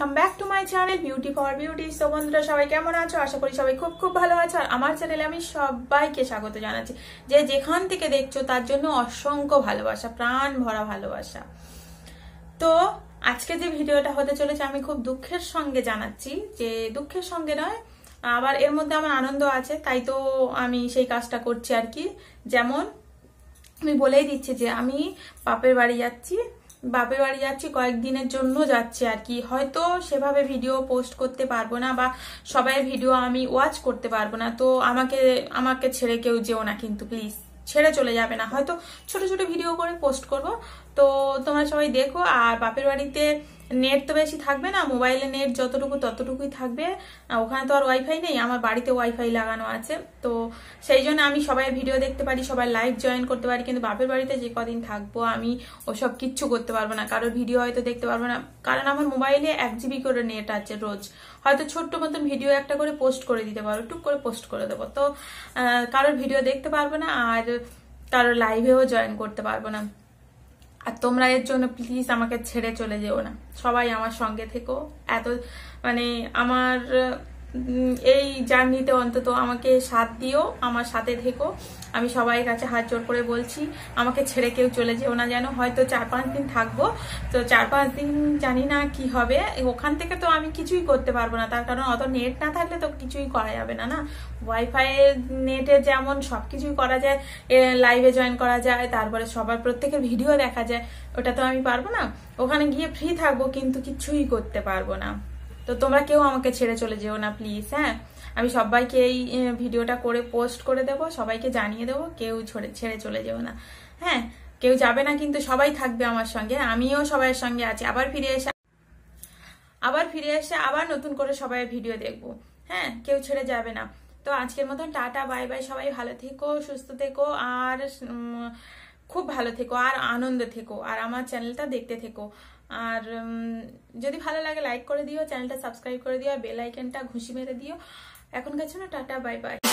welcome back to my channel beauty for beauty so বন্ধুরা সবাই কেমন আছো আশা করি সবাই খুব খুব ভালো আছো আর আমার চ্যানেলে আমি সবাইকে স্বাগত জানাচ্ছি যে যেখান থেকে দেখছো তার জন্য অসংখ্য ভালোবাসা প্রাণ ভরা ভালোবাসা তো আজকে যে ভিডিওটা হতে চলেছে আমি খুব দুঃখের সঙ্গে জানাচ্ছি যে দুঃখের সঙ্গে নয় আবার এর মধ্যে আমার আনন্দ আছে তাই তো আমি সেই কাজটা করছি আর কি যেমন আমি বলেই দিচ্ছি যে আমি বাপের বাড়ি যাচ্ছি বাপের বাড়ি যাচ্ছি কয়েকদিনের জন্য যাচ্ছি আর কি হয়তো সেভাবে ভিডিও পোস্ট করতে পারবো না বা সবাই ভিডিও আমি ওয়াচ করতে পারবো না তো আমাকে আমাকে ছেড়ে কেউ যেও না কিন্তু প্লিজ ছেড়ে চলে যাবে না হয়তো ছোট ছোট ভিডিও করে পোস্ট করব তো তোমরা সবাই দেখো আর বাপের বাড়িতে নেট তো বেশি থাকবে না মোবাইলে নেট যতটুকু ততটুকুই থাকবে ওখানে তো আর ওয়াইফাই নেই আমার বাড়িতে ওয়াইফাই লাগানো আছে তো সেই জন্য আমি সবাই ভিডিও দেখতে পারি সবাই লাইভ জয়েন করতে পারি কিন্তু বাপের বাড়িতে যে কদিন থাকবো আমি ওসব কিচ্ছু করতে পারবো না কারোর ভিডিও হয়তো দেখতে পারবো না কারণ আমার মোবাইলে এক জিবি করে নেট আছে রোজ হয়তো ছোট্ট মতন ভিডিও একটা করে পোস্ট করে দিতে পারো টুক করে পোস্ট করে দেবো তো কারোর ভিডিও দেখতে পারবো না আর কারোর লাইভেও জয়েন করতে পারবো না আর তোমরা এর জন্য প্লিজ আমাকে ছেড়ে চলে যেও না সবাই আমার সঙ্গে থেকো এত মানে আমার এই জার্নিতে অন্তত আমাকে সাথ দিও আমার সাথে থেকো আমি সবাই কাছে হাত জোর করে বলছি আমাকে ছেড়ে কেউ চলে যেও না যেন হয়তো চার পাঁচ দিন থাকবো তো চার পাঁচ দিন জানি না কি হবে ওখান থেকে তো আমি কিছুই করতে পারবো না তার কারণ অত নেট না থাকলে তো কিছুই করা যাবে না না ওয়াইফাই নেটে যেমন সব কিছুই করা যায় লাইভে জয়েন করা যায় তারপরে সবার প্রত্যেকের ভিডিও দেখা যায় ওটা তো আমি পারবো না ওখানে গিয়ে ফ্রি থাকবো কিন্তু কিছুই করতে পারবো না তো তোমরা কেউ আমাকে ছেড়ে চলে যেও না প্লিজ হ্যাঁ আমি সবাইকে এই ভিডিওটা করে পোস্ট করে দেব সবাইকে জানিয়ে দেব কেউ ছেড়ে চলে যেও না হ্যাঁ কেউ যাবে না কিন্তু সবাই থাকবে আমার সঙ্গে আমিও সবাইয়ের সঙ্গে আছি আবার ফিরে এসে আবার ফিরে এসে আবার নতুন করে সবাই ভিডিও দেখব হ্যাঁ কেউ ছেড়ে যাবে না তো আজকের মতন টাটা বাই বাই সবাই ভালো থেকো সুস্থ থেকো আর খুব ভালো থেকো আর আনন্দ থেকো আর আমার চ্যানেলটা দেখতে থেকো আর যদি ভালো লাগে লাইক করে দিও চ্যানেলটা সাবস্ক্রাইব করে দিও আর বেল আইকনটা ঘুষি মেরে দিও এখনকার না টাটা বাই বাই